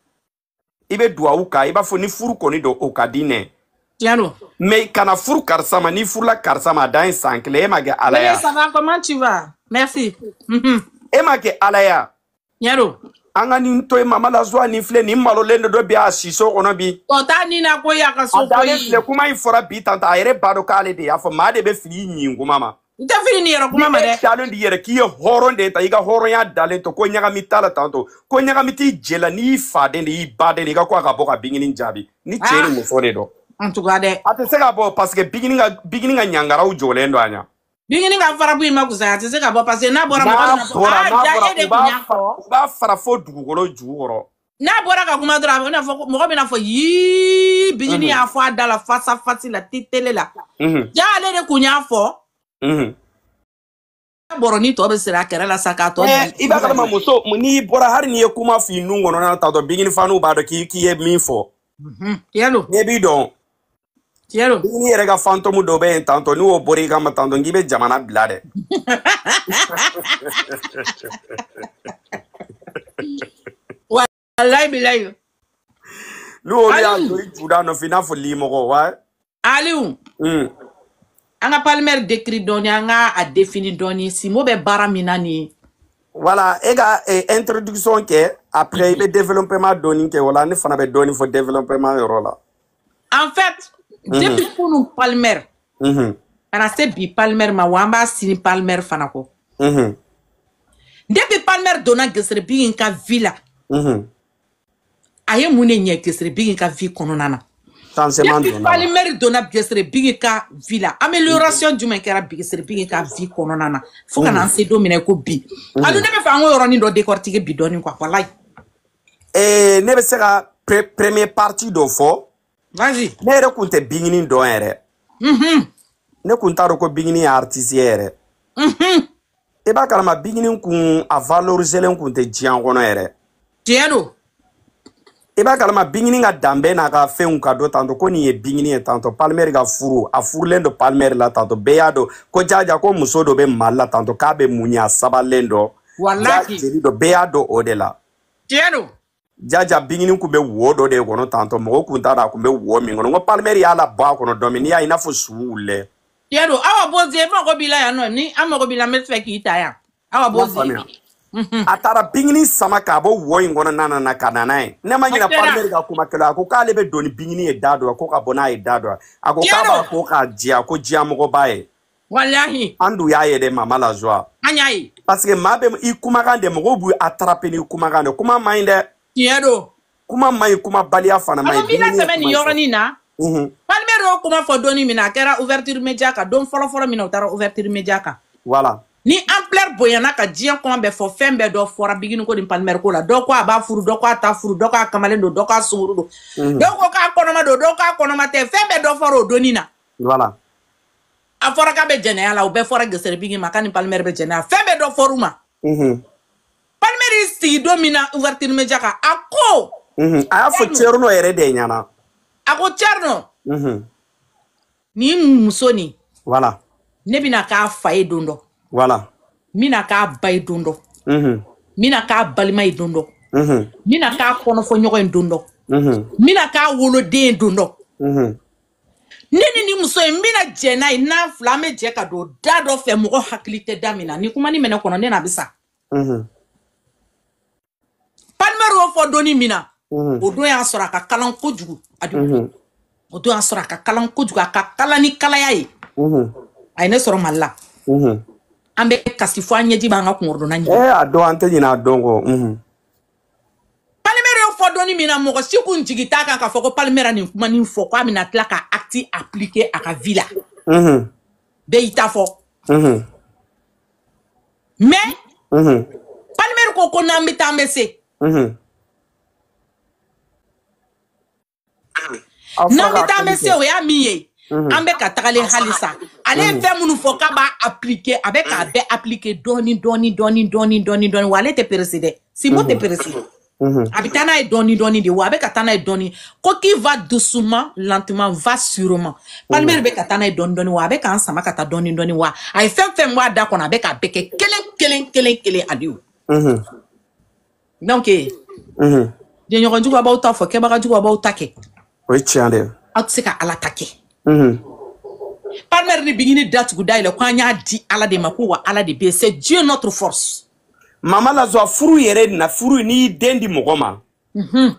i bɛ duwawu k'a i b'a fɔ ni furu kɔni don o ka di nɛ. tiɲɛ don. mɛ kana furu karisa ma n'i furula karisa ma a dan ye san kelen e ma kɛ ala ya. mais ça va comment tu vas merci. e ma kɛ ala ya. tiɲɛ don. an ka nin to yen mama lazuwa nin filɛ nin malolen de dɔ bi a siso kɔnɔ bi. o t'a ni na ko y'a ka so ko ye. a dalen filɛ kuma in fɔra bi tan tan a yɛrɛ b'a dɔn k'ale de y'a fɔ maa de bɛ fili i ɲin kuma ma. n tɛ fili nin yɛrɛ kuma ma dɛ. n'i talen don yɛrɛ k'i ah. ah, ye hɔrɔn de ta i ka hɔrɔnya dalen to ko ɲagami t'a la tan ko ɲagami t'i jɛ la n'i faden de y'i baden de i ka ko a ka bɔ ka binkini jaabi ni cɛ ni muso de don. n tugu dɛ. a tɛ se ka bɔ parce binkini ka binkini ka ɲangaraw jɔlen don a ɲɛ. binkini ka farabu in ma kusaya a tɛ se ka bɔ parce n'a bɔra mɔgɔ min na a ja e de tun y'a fɔ. u b'a fara fo dugukolo ju n'a bɔra ka kuma dɔrɔn a bɛna fɔ mɔgɔ bɛna fɔ yiii binkini mhm. y'a fɔ a da la fasafasi la titele la. Mhm. ja ale de tun y'a fɔ. ya bɔrɔ ni tɔ bɛ siri a kɛrɛ la sa k'a tɔ eh, di. i b'a kalama muso n'i bɔra hali n'i ye kuma f'i nun kɔnɔ n'a ta dɔn bigini faniw b'a dɔn k'i k'i ye min fɔ. yalo. ne b'i dɔn. yalo. bigini yɛrɛ ka fantɔmu dɔ bɛ yen tantɔ n'i y'o bɔra i kama tantɔ k'i bɛ jamana bila dɛ. walayi bi layi. n'olu y'a to i ju nɔfɛ i n'a fɔ limɔgɔ wa. aliw. an ka palimɛri décrit dɔɔni an ka a défini dɔɔni simo bɛ baara min na nin voilà e ka eh, introduction kɛ après i mhm. bɛ développement dɔɔni kɛ wala ne fana bɛ dɔɔni fɔ développement yɔrɔ la en fait mm -hmm. depuis kunu palmer mm -hmm. kana se bi palmer ma wa an b'a sini palmer fana kɔ mm -hmm. depuis palmer donna gesere bigin ka vi la mm -hmm. a ye mun de ɲɛ gesere bigin ka vi kɔnɔna na depuis pali mɛri donna bigesere bigi ka vi la amélioration juman mm. kɛra bigesere bigi ka vi kɔnɔna na fɔɔ kana an se don mina mm. i ko bi mm. alu ne bɛ fɛ an ko yɔrɔnin dɔ décortike bi dɔɔni kua walayi eh, ne bɛ se ka premier parti dɔ fɔ vas-y ne yɛrɛ kun tɛ bingini dɔn yɛrɛ mm-hmm. ne kun t'a dɔn ko bingini ye artiste yɛrɛ i mm-hmm. e b'a kalama bingini kun a valoriselen kun tɛ diɲan kɔnɔ yɛrɛ tiɲɛ don i b'a kalama binkini ka danbɛ n'a ka fɛnw ka dɔ tantɔ ko nin ye binkini ye tantɔ palmɛri ka furu a furulen do palmɛri la tantɔ bɛɛ y'a dɔn ko jaja ko muso dɔ bɛ mali la tantɔ k'a bɛ mun ye a sabalen dɔ jeli dɔ bɛɛ y'a dɔn o de la tiɲɛ jaja binkini kun bɛ wo dɔ de kɔnɔ tantɔ mɔgɔ kun t'a dɔn a kun bɛ wo min kɔnɔ n ko palmɛri y'a la bɔ a kɔnɔ dɔ n'i y'a ye i n'a fɔ su wulilɛ tiɲɛ don awa bozie n mago b'i la yan nɔ ni an mago b'i la n bɛ fɛ k'i ta yan awa bozie a taara bingini sama k'a bɔ wɔ in kɔnɔ na na ka na n'a ye ne ma ɲina parmɛri ka kuma kɛlɛ a ko k'ale bɛ don ni bingini ye da dɔ ko ka bɔ n'a ye da dɔ a ko k'a b'a ko k'a diya ko diɲamɔgɔ b'a ye walahi an dun y'a ye dɛ mama lazoa an y'a ye parce que maa bɛ i kumakan de mɔgɔw b'u attrape ni kumakan de kuma man ɲi dɛ tiɲɛ don kuma man ɲi kuma baliya fana man ɲi bingini ye kuma sɔrɔ nin yɔrɔnin mhm. na palmɛri y'o kuma fɔ donni min na a kɛra ouverture média kan don fɔlɔfɔlɔ min na o taara ouverture média kan voilà ni ampleur bonyana ka diɲɛ kɔn bɛɛ fɔ fɛn bɛɛ dɔ fɔra bigini ko ni palimɛri ko la dɔ ko a b'a furu dɔ ko a ta furu dɔ mhm. ko a kamalen don dɔ ko a sunguru don mhm. mm ko k'a kɔnɔma don dɔw k'a kɔnɔma tɛ fɛn bɛɛ dɔ fɔra o donni na Wala. a fɔra k'a bɛ jɛnɛya la o bɛɛ fɔra gesere bigi ma k'a ni palimɛri bɛ jɛnɛya fɛn bɛɛ dɔ fɔr'u ma mm -hmm. palimɛri y'i sigi don min na ouverture media kan a ko mhm. a y'a fɔ cɛrinɔ yɛrɛ de ɲɛna a ko cɛrinɔ nin muso nin voilà. ne bɛna k'a fa ye don dɔ voilà n bɛna k'a ba ye don dɔ n bɛna k'a balima ye don dɔ n bɛna k'a kɔnɔfɔɲɔgɔn ye don dɔ n bɛna k'a woloden ye don dɔ ne ni ni muso ye n bɛna jɛ n'a ye n'an fila an bɛ jɛ ka don da dɔ fɛ mɔgɔ hakili tɛ da min na ni kuma ni minɛ kɔnɔ ne na a bɛ sa panimɛri y'o fɔ donni min na o don y'a sɔrɔ a ka kalan kojugu a dun o don y'a sɔrɔ a ka kalan kojugu a ka kalan ni kalaya ye a ye ne sɔrɔ mali la. an bɛ kasi fɔ an ɲɛji b'an ka kungorodonna ɲɛ. ɛɛ eh, a dɔn an tɛ ɲinɛ a dɔn kɔ. palimɛri y'o fɔ dɔɔni min na mɔgɔ si kun jigi t'a kan k'a fɔ ko palimɛra nin kuma nin fɔ k'a bɛna tila ka acte appliqué a ka vie la. bɛɛ y'i ta fɔ. mais. palimɛri ko ko n'an bɛ taa an bɛ se. n'an bɛ taa an bɛ se o y'a min ye. Mhm. Ambeka bɛ nous halisa ale ye mhm. fɛn minnu b'a appliquer donné donné k'a donné mhm. appliqué donné doni, doni, doni, doni, doni. wa te Si donné donné de wa va doucement lentement va sûrement Palmer n'a donné wa doni, doni. wa k'a Mhm. parmɛri de bigini datugu dayɛlɛ ko an y'a di ala de ma ko wa ala de bɛ c'est dieu notre force mama lazoa furu yɛrɛ na furu n'i den di mɔgɔ ma mhm.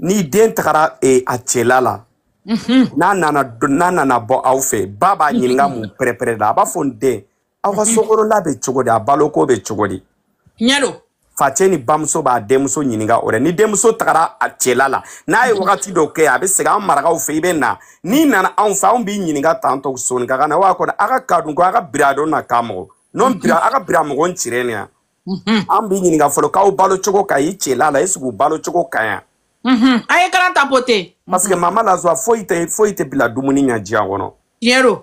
n'i den tagara e, a cɛla la mhm. n'a nana n'a nana bɔ aw fɛ ba b'a ɲininka mun pɛrɛpɛrɛ la a b'a fɔ n den aw ka sokorola bɛ cogo di a baloko bɛ cogo di ɲɛdo facɛ ni bamuso b'a denmuso ɲininga o dɛ ni denmuso tagara a cɛla la n'a ye mm. wagati dɔ kɛ a bɛ segin an marakaw fɛ i bɛ na n'i nana anw fɛ anw b'i ɲininga tan tɔ sonika ka na wa kɔni a ka kadun ko a ka bira dɔ na k'a mɔgɔ n'o mm-hmm. bira a mm-hmm. ka bira mɔgɔ n cirɛ ni yan an b'i ɲininga fɔlɔ k'aw balo cogo ka ɲi cɛla la esigi u balo cogo ka ɲi mm-hmm. a ye kalan ta pote parce que mama lazuwa foyi tɛ foyi tɛ bila dumuni ɲa diɲa kɔnɔ tiɲɛ do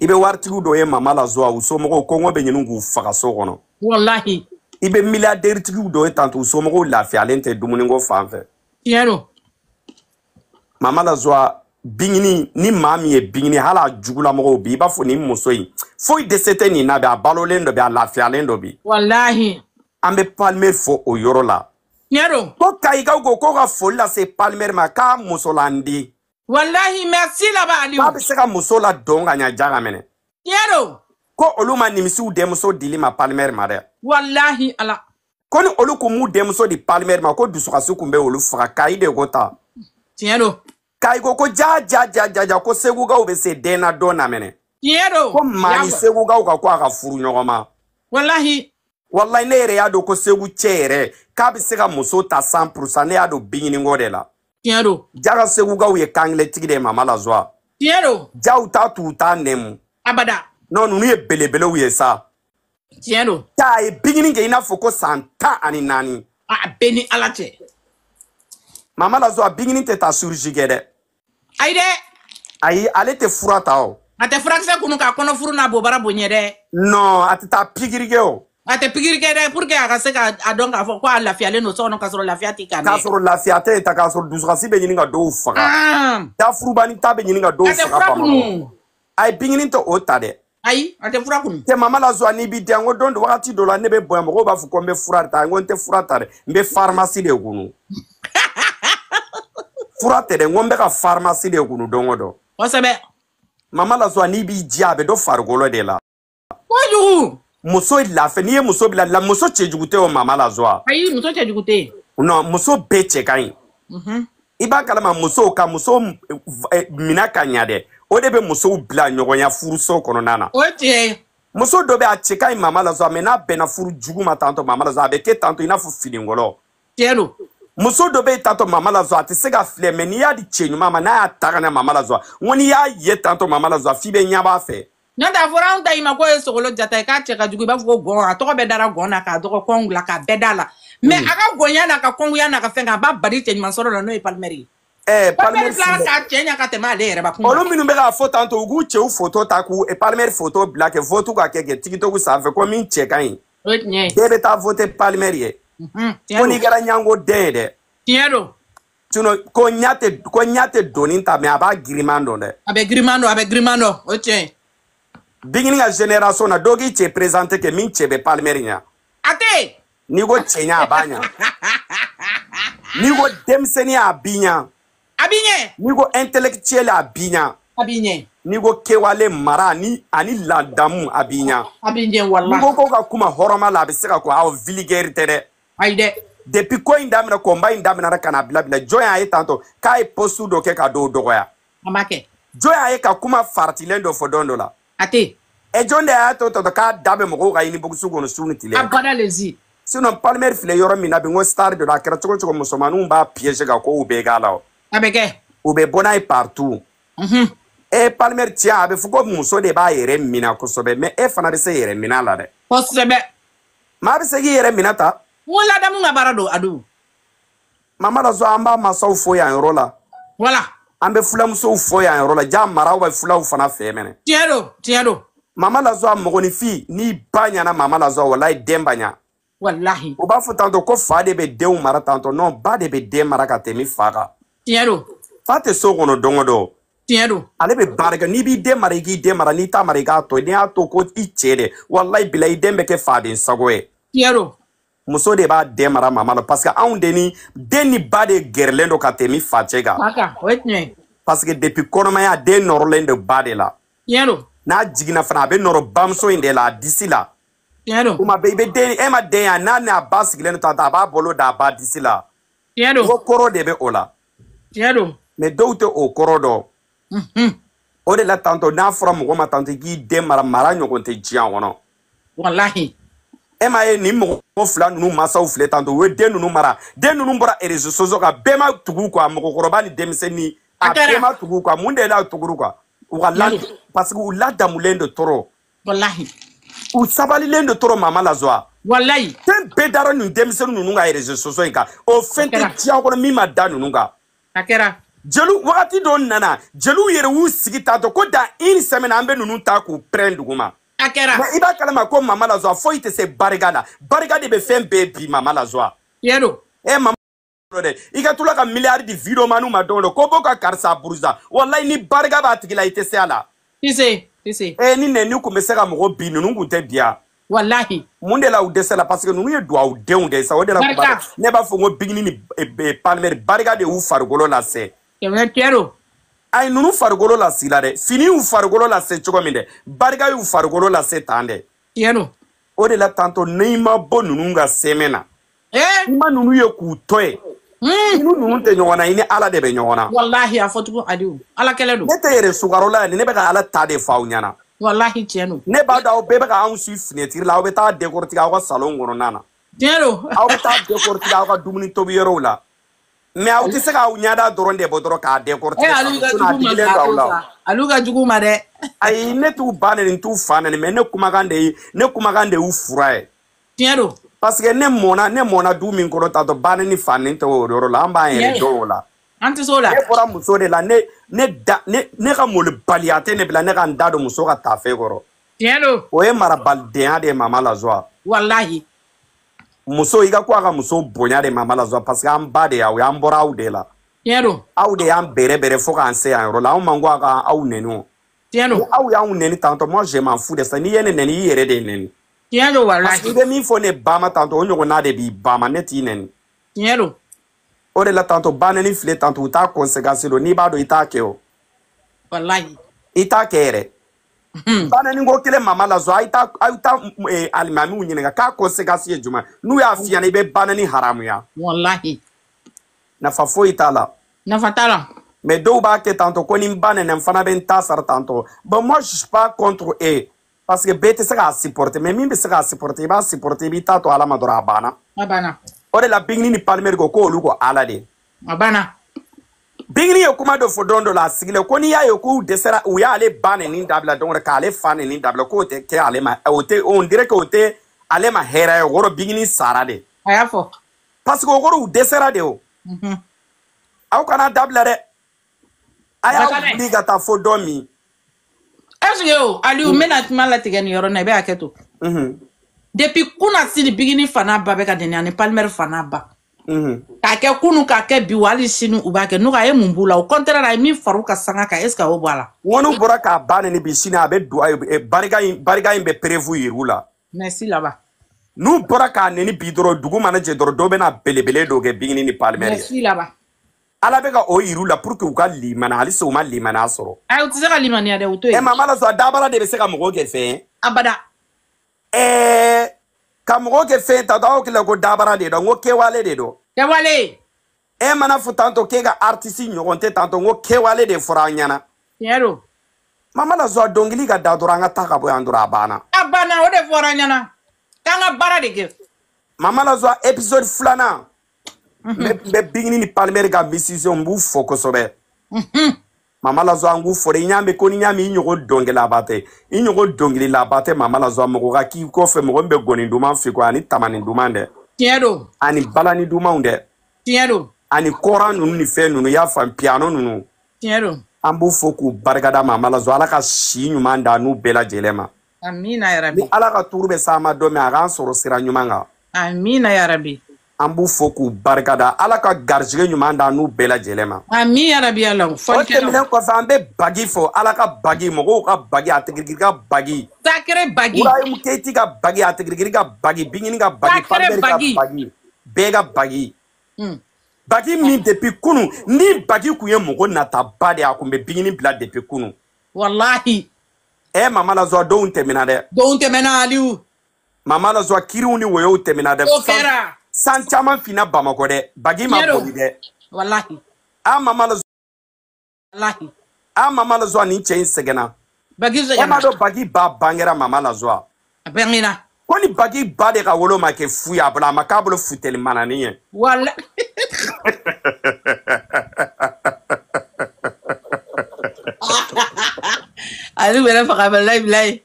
i bɛ waritigiw dɔ ye mama lazuwa u somɔgɔw kɔngɔ bɛ ɲini k'u faga so kɔnɔ walahi i bɛ miliyaderitigiw dɔ ye tanto u somɔgɔw lafiyalen tɛ dumuniko fan fɛ yalo mamada zuwa bingini ni maa min ye bingini hali a jugulamɔgɔw bi i b'a fɔ nin muso in foyi dɛsɛ tɛ nin na bi a balolen dɔ bi a lafiyalen dɔ bi walahi an bɛ palmer fɔ o yɔrɔ la ɲɛdo ko kayikaw ko ko ka foli lase palmer ma k'a musolandi walahi merci laban aliu k'a bɛ se ka muso la dɔn ka ɲa ja ka minɛ ɲɛdo ko olu ma nimisiw denmuso dili ma palmer ma dɛ walahi ala ko ni olu kun m'u denmuso di palmer ma ko dusukasi kun bɛ olu faga kayi de ko ta tiɲɛ don kayi ko ko ja ja ja ja ja ko segukaw bɛ se den na dɔ namɛnɛ tiɲɛ don ko maa ni segukaw ka ko a ka furu ɲɔgɔn ma walahi walayi ne yɛrɛ y'a dɔn ko segu cɛ yɛrɛ k'a bɛ se ka muso ta san purusan ne y'a dɔn biɲininko de la tiɲɛ don jaga segukaw ye kangiletigi de ye mama lazuwa tiɲɛ don jaw ta t'u ta nɛmu abada non ninnu ye belebelew ye sa tiɲɛ don ta ye bigini kɛ i n'a fɔ ko san tan ani naani ah, a bɛɛ ni ala cɛ mama lazo a bigini tɛ taa surusi kɛ dɛ ayi dɛ ayi ale tɛ fura ta o oh. a tɛ furakisɛ kunu k'a kɔnɔfuru n'a bobara bonya dɛ non a tɛ taa pikiri kɛ o oh. a tɛ pikiri kɛ dɛ pour que a ka se ka a dɔn k'a fɔ ko a lafiyalen don so kɔnɔ k'a sɔrɔ lafiya tɛ kan dɛ k'a sɔrɔ lafiya tɛ yen ta k'a sɔrɔ dusukasi bɛ ɲini ka dɔw faga dafurubani ta bɛ ɲini ka dɔw faga bamakɔ a ye bingini tɛ o ta dɛ ayi a tɛ fura kunu. tɛ mama lazwa n'i b'i diya n ko don dɔ wagati dɔ la ne bɛ bonya mɔgɔw b'a fɔ ko n bɛ fura ta n ko n tɛ fura ta dɛ n bɛ farimasi de kunu fura tɛ dɛ n ko n bɛ ka farimasi de kunu don o don. kosɛbɛ. mama lazwa n'i b'i diya a bɛ dɔ farikolo de la. kojugu. muso e lafiya n'i ye muso bila la muso cɛjugu tɛ o mama lazwa. ayi muso cɛjugu tɛ yen. non muso bɛɛ cɛ ka ɲi. Mhm. i b'a kalama musow ka muso eh, minɛ ka ɲa dɛ. o de bɛ musow bila ɲɔgɔnya furuso kɔnɔna na. o tiɲɛ ye. muso dɔ bɛ a cɛ ka ɲi mama la so mɛ n'a bɛnna furu jugu ma tantɔ mama la so a bɛ kɛ tantɔ i n'a fɔ fininkɔlɔ. tiɲɛ don. muso dɔ bɛ yen tantɔ mama la so a tɛ se ka filɛ mɛ n'i y'a di cɛ ɲuman ma n'a y'a ta ka na mama la so n ko n'i y'a ye tantɔ mama la so f'i bɛ ɲɛ b'a fɛ. n'o tɛ a fɔra anw ta in ma k'o ye sogolo jata ye k'a cɛ ka jugu i b'a fɔ ko gɔn a tɔgɔ bɛɛ dara gɔn na k'a dɔgɔ kɔngu la k'a bɛɛ d'a la mɛ mm. a ka gɔnya n'a ka kɔnguya n'a ka fɛn kan a b'a bali cɛɲuman sɔrɔ la n'o ye palimɛri ye. palmɛri olu minnu bɛ k'a fɔ tan to u k'u cɛw foto ta k'u palmɛri foto bila kɛ votu ka kɛ kɛ tikitɔku sanfɛ ko min cɛ ka ɲi bɛɛ bɛ taa vote palmɛri ye ko n'i kɛra ɲango den ye dɛ tiɲɛ don sinɔ ko ɲa tɛ ko ɲa tɛ doni ta mɛ a b'a giriman dɔn dɛ a bɛ giriman dɔn a bɛ giriman dɔn o tiɲɛ ye bigini ka génération na dɔw k'i cɛ présente kɛ min cɛ bɛ palmɛri ɲa a tɛ yen n'i ko cɛ ɲa a b'a ɲa n'i ko denmisɛnninya a b'i ɲa a b'i ɲɛ n'i ko intellectuel a b'i ɲa a b'i ɲɛ n'i ko kɛwale mara ani ani ladamu a b'i ɲa a b'i ɲɛ wala n'i ko ko ka kuma hɔrɔma la a bɛ se ka ko awɔ vulgaire tɛ dɛ ayi dɛ depuis ko in daminɛ kɔnba in daminɛra ka na bila bila jɔn y'a ye tantɔ k'a ye poste dɔ kɛ ka dɔw dɔgɔya a ma kɛ jɔn y'a ye ka kuma faratilen dɔ fɔ don dɔ la a tɛ ɛ jɔn de y'a to tɔtɔ k'a da bɛ mɔgɔw ka ɲini bugusu kɔnɔ su ni tile abada lezi sinon palmer filɛ yɔrɔ min na bi n ko star de don a kɛra cogo cogo musomaninw b'a piéger ka kow bɛɛ k'a la o a bɛ kɛ u bɛ bɔ n'a ye partout mhm. e palmer tiya a bɛ fɔ ko muso de b'a yɛrɛ mina kosɛbɛ mɛ e fana bɛ se yɛrɛ mina la dɛ kosɛbɛ maa bɛ se k'i yɛrɛ mina ta n ko ladamu ka baara don a don mamada zɔ an b'a masaw fo yan yɔrɔ la wala an bɛ fulamusow fo yan yɔrɔ la jaa maraw bɛ fulaw fana fɛ mɛnɛ tiɲɛ don tiɲɛ don mama lazɔ a mɔgɔninfin n'i ba ɲana mama lazɔ walayi den ba ɲa walahi u b'a fɔ tantɔ ko fa de bɛ denw mara tantɔ nɔn ba de bɛ den mara ka tɛmi fa kan tiɲɛ don fa tɛ so kɔnɔ dɔn o dɔn tiɲɛ don ale bɛ baara kɛ n'i b'i den mara i k'i den mara n'i t'a mara i k'a tɔ n'i y'a to ko i cɛ dɛ walayi bila i den bɛ kɛ faden sago ye tiɲɛ don muso de b'a den mara mama la parce que anw de ni den ni ba de gɛrɛlen don ka tɛmɛ fa cɛ kan fa kan o ye tiɲɛ ye parce que depuis kɔnɔmaya den nɔrɔlen don ba de la tiɲɛ don n'a jiginna fana a bɛ nɔrɔ bamuso in de la a disi la tiɲɛ don kuma bɛɛ i bɛ den e ma den yan n'a n'a ba sigilen don tan a b'a bolo da a ba disi la tiɲɛ don ko kɔrɔ de bɛ o la tiɲɛ don mɛ dɔw tɛ o kɔrɔ dɔn o de la tantɔ n'a fɔra mɔgɔ ma tantɔ k'i den mara mara ɲɔgɔn tɛ diɲɛ kɔnɔ walahi e m'a ye nin mɔgɔ fila ninnu masaw filɛ tantɔ u ye den ninnu mara den ninnu bɔra réseau sociaux kan bɛɛ ma tugu u kɔ mɔgɔkɔrɔba ni denmisɛnnin a bɛɛ ma tugu u kɔ mun de n'a tugura u kan u ka la parce que u ladamulen de tɔrɔ walahi u sabalilen de tɔrɔ mama lazoa walahi fɛn bɛɛ dara nin denmisɛnnin ninnu ka réseau sociaux in kan o fɛn tɛ diɲɛ kɔnɔ min ma da ninnu kan a kɛra jeliw wagati dɔ nana jeliw yɛrɛ y'u sigi tatɔ ko dan une semaine an bɛ ninnu ta k'u pɛrɛn dugu ma a kɛra mɛ i b'a kalama ko mama lazoa foyi tɛ se barika la barika de bɛ fɛn bɛɛ bi mama lazoa yɛdo e eh, mama dɛ i ka tula ka miliyari di video manu ma don dɔ ko b'o ka karisa buruza walayi ni barika b'a tigi la i tɛ se a la i se i se e eh, ni nɛni kun bɛ se ka mɔgɔ bi ninnu kun tɛ bi a walahi mun de la aw dɛsɛ la parce que ninnu ye don aw denw de ye sa o de la barika ne b'a fɔ n ko bigini ni e, e, panimɛri barika de y'u farikolo lase kɛmɛ tiɲɛ don a ye ninnu farikolo lasi la dɛ fini y'u farikolo lase cogo min dɛ barika y'u farikolo lase tan dɛ tiɲɛ o de la tantɔ n'i ma bɔ ninnu ka sɛmɛ na i ma ninnu ye k'u tɔ ye hmm. ninnu ninnu tɛ ɲɔgɔn na i ni ala de bɛ ɲɔgɔn na walahi a fɔcogo adiw ala kɛlɛ don ne tɛ yɛrɛ sukarola yan ni ne bɛ ka ala ta de fɔ aw ɲɛna walahi tiɲɛ don. ne b'a dɔn aw bɛɛ bɛ ka anw si finɛtiri la aw bɛ taa décortiquer aw ka salon kɔnɔna na. tiɲɛ don. aw bɛ taa décortiquer aw ka dumuni tobi yɔrɔw la mɛ aw tɛ se k'aw ɲɛda dɔrɔn de bɔ dɔrɔn k'a décortiquer eh, salon sinɔn a digilen don aw la. alu ka jugu ma dɛ. ayi ne t'u ba nɛni t'u fa nɛni mɛ ne kumakan de ye ne kumakan de y'u fura ye. tiɲɛ don. parce ne mɔna ne mɔna du min kɔnɔ tatɔ ba nɛni fa nɛni tɛ o yɔrɔ la an b'an yɛrɛ dɔn o la an tɛ s'o la. ne bɔra muso de la ne ne da ne ne ka molibaliya tɛ ne bila ne ka n da don muso ka taafe kɔrɔ. tiɲɛ don. o ye marabalidenya de ye mama lazuwa. walahi. muso i ka ko a ka muso bonya de mama lazuwa parce que an ba de y'aw ye an bɔra aw de la. tiɲɛ don. aw de y'an bɛrɛbɛrɛ fo k'an se yan yɔrɔ la anw man ko a ka aw nɛni o. tiɲɛ don. ni aw y'anw nɛni tantɔ moi je m'en fous de ça n'i ye ne nɛni i yɛrɛ de nɛni. tiɲɛ don walahi. parce que i bɛ min fɔ ne ba ma tantɔ o ɲɔgɔnna de b'i ba ma ne t'i nɛni. tiɲɛ don. o la tanto banani filɛ tantɔ u t'a conséquence dɔn n'i b'a dɔn i t'a kɛ o. walayi. i t'a kɛ yɛrɛ. Hmm. banani ko kelen mama la zɔ a' t'a a' t'a mm, eh, alimamiw ɲininka k'a conséquence ye jumɛn n'u y'a f'i ɲɛna i bɛ banani haramuya. walayi. nafa foyi t'a la. nafa t'a mais dɔw b'a kɛ tantɔ ko ni n ba nɛnɛ n bon moi je suis pas contre e parce que bɛɛ tɛ se k'a supporter mais min bɛ se k'a supporter i b'a supporter i ala ma dɔrɔn a o de la bingini ni palmeri ko k'olu ko ala de. a banna. bingini ye kuma dɔ fɔ don dɔ la a sigilen ko n'i y'a ye k'u dɛsɛra u y'ale ba nɛni dabila don wɛrɛ k'ale fa nɛni dabila k'o tɛ kɛ ale ma eh, o tɛ on dirait que o tɛ ale ma hɛrɛ ye o kɔrɔ bingini sara de. Mhm. a y'a fɔ. parce o kɔrɔ u dɛsɛra de o. aw kana dabila dɛ. a y'a wuli ka taa fo dɔ min. ɛseke o aliu n bɛna kuma latigɛ nin yɔrɔ in na i bɛ hakɛ to. depuis kuna sini bigini fana ba bɛ ka dɛnɛ ani palmɛri fana ba k'a kɛ kunu k'a kɛ bi wa hali sini u b'a kɛ n'u ka ye mun b'u la o kɔntɛrɛ la a ye min far'u ka sanga kan est ce que o bɔ a la. ŋɔni bɔra k'a ban nɛni bi sini a bɛ don a ye eh, barika in barika in bɛ pɛrɛfu yir'u la. merci laban. n'u bɔra k'a nɛni bi dɔrɔn dugu mana jɛ dɔrɔn dɔw bɛna belebele dɔ kɛ bigini ni palmɛri. merci laban. ala bɛ ka o yir'u la pour que u ka limana hali se u ma limana sɔrɔ. ayi ah, u tɛ se ka limaniya dɛ u to yen. ɛ maa ma la sɔn a dabara de bɛ se ka mɔgɔw kɛ fɛn. abada. ɛɛ eh, ka mɔgɔw kɛ fɛn ta aw hakili la ko dabara de don n ko kɛwale de don kɛwale e mana fɔ tantɔ k'e ka artiste ɲɔgɔn tɛ tantɔ n ko kɛwale de fɔra an ɲɛna tiɲɛ don mama na zuwa dɔnkili ka da dɔrɔn an ka taa ka bɔ yan dɔrɔn a banna a banna o de fɔra an ɲɛna k'an ka baara de kɛ mama na zuwa episode filanan n bɛ bigini ni palmɛri ka misisiw n b'u fo kosɛbɛ mama lazwa an k'u fore i ɲaamɛ ko ni ɲaamɛ i ɲɔgɔn dɔngilaba tɛ i ɲɔgɔn dɔngililaba tɛ mama lazwa mɔgɔ ka k'i kɔfɛ mɔgɔ min bɛ gɔni duman fi kɔ ani tamani duman dɛ tiɲɛ don ani balani dumanw dɛ tiɲɛ don ani kɔra nunu ni fɛn nunu y'a faamu piano nunu tiɲɛ don an b'u fo k'u barikada mama lazwa ala ka si ɲuman da n'u bɛɛ lajɛlen ma amina yarabi ni ala ka turu bɛ s'an ma dɔ mɛn a k'an sɔrɔ sira ɲuman kan amina yarabi an b'u fo k'u barikada ala ka garijigɛ ɲuman da n'u bɛɛ lajɛlen ma ami arabiya la o tɛmɛnen kɔfɛ an bɛ bagi fɔ ala ka bagi mɔgɔw ka bagi a tigirigiri ka bagi sakɛrɛ bagi ibrahim keyti ka bagi a tigirigiri ka bagi bingini ka bagi pambɛri ka bagi bɛɛ ka bagi hmm. bagi min depi kunu ni bagi kun ye mɔgɔ nataba de a kun bɛ binkini bila depuis kunu walahi ɛ mama lazɔ dɔw tɛmɛna dɛ dɔw tɛmɛna aliw mama lazɔ kiriw ni woyow tɛmɛna dɛ o kɛra san caman finna bamakɔ dɛ bagi ma boli dɛ walahi an mama la walahi an mama la zuwa nin cɛ in sɛgɛnna bagi sɛgɛnna e ma dɔn bagi ba bangera mama la zuwa a bangera ko ni bagi ba de ka wolo ma kɛ fu ye a bolo a ma k'a bolo futeli manani ye wala ale yɛrɛ faga bɛ layibilayi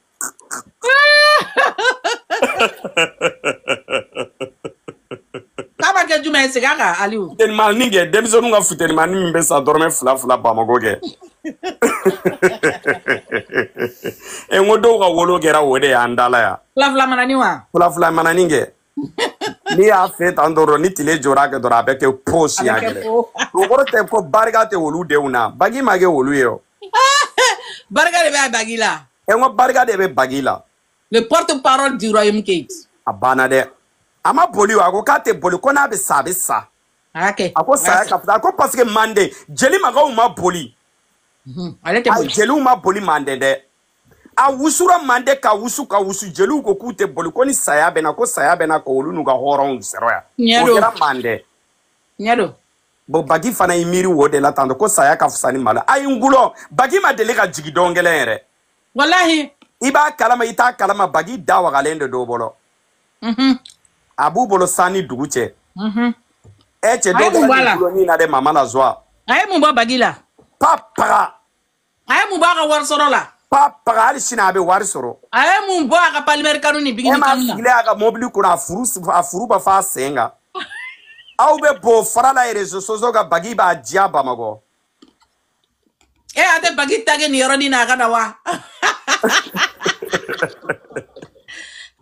jumɛn segin an ka aliw futenimani kɛ denmisɛnninw ka futenimani min bɛ sa dɔrɔmɛ fila fila bamakɔ kɛ ɛ n ko dɔw ka wolo kɛra o de y'an dala yan fila fila manani wa fila fila manani kɛ n'i y'a fɛ tan dɔrɔn ni tile jɔra a kɛ dɔrɔn a bɛ kɛ po siɲɛ kelen o kɔrɔ tɛ ko barika tɛ olu denw na bagi ma kɛ olu ye o barika de bɛ a bagi la ɛ n ko barika de bɛ bagi la le porte parole du royaume kate a ah, banna dɛ a ma boli wa a ko k'a tɛ boli ko n'a bɛ sa a bɛ sa a ko saya ka fisa a ko parce que mande jeli magaw ma boli mhm, a jeliw ma boli mande dɛ a wusura mande ka wusu ka wusu jeliw ko k'u tɛ boli ko ni saya bɛ na ko saya bɛ na ka olu n'u ka hɔrɔnw sɔrɔ yan o kɛra mande ɲɛdo bon bagi fana ye miiri o de la tantɔ ko saya ka fisa ni malo a ye n gulɔ bagi ma deli ka jigi dɔn kelen yɛrɛ walahi i b'a kalama i t'a kalama bagi da wagalen de dɔ bolo mhm. a b'u bolo san ni dugu cɛ ɛ mhm. eh, cɛ dɔw bɛ gulɔmin na dɛ mama na zuwa a ye mun bɔ bagi la pa paga a ye mun bɔ a ka wari sɔrɔ la pa paga hali sini a bɛ wari sɔrɔ a ye mun bɔ a ka palimɛri kanu ni bigini kanu la e ma sigilen a ka mobili kɔnɔ a furu a furu bɛ f'a sen kan aw bɛ bɔ fara la rezo soso ka bagi b'a diya bamakɔ e eh, a tɛ bagi tage nin yɔrɔnin na a ka na wa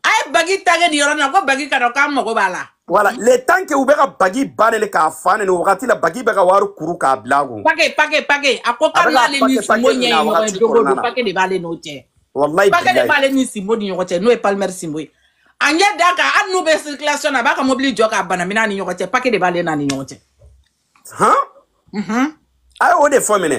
a ye bagi tage nin yɔrɔ na ko bagi ka na k'an mago b'a la. wala le temps que u bɛ ka bagi ba nɛni k'a fa nɛni o wagati la bagi bɛ ka wari kuru k'a bila a kun. pake pake pake a ko kari n'ale ni sinbo ɲɛ ye ɲɔgɔn ye dogo don pake de b'ale n'o cɛ. walayi bilayi pake de b'ale ni sinbo ni ɲɔgɔn cɛ n'o ye palmer sinbo ye. a ɲɛ da kan hali n'u bɛ circulation na a b'a ka mobili jɔ k'a bana minɛ a ni ɲɔgɔn cɛ pake de b'ale n'a ni ɲɔgɔn cɛ. hɔn. a y'o de fɔ minɛ.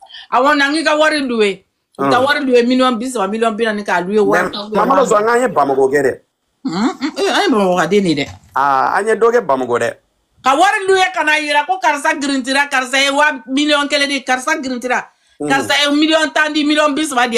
awon angi ka wari luwe ta ah. wari luwe million bi saba million bi naani k'a luwe wari. mama dɔ sɔn an ye bamakɔ kɛ dɛ. an ye bamakɔ ka den de dɛ. aa an ye dɔ kɛ bamakɔ dɛ. ka wari luwe ka yira ko karisa girintira karisa ye wa miliyɔn kelen de karisa girintira karisa ye miliyɔn tan di bi saba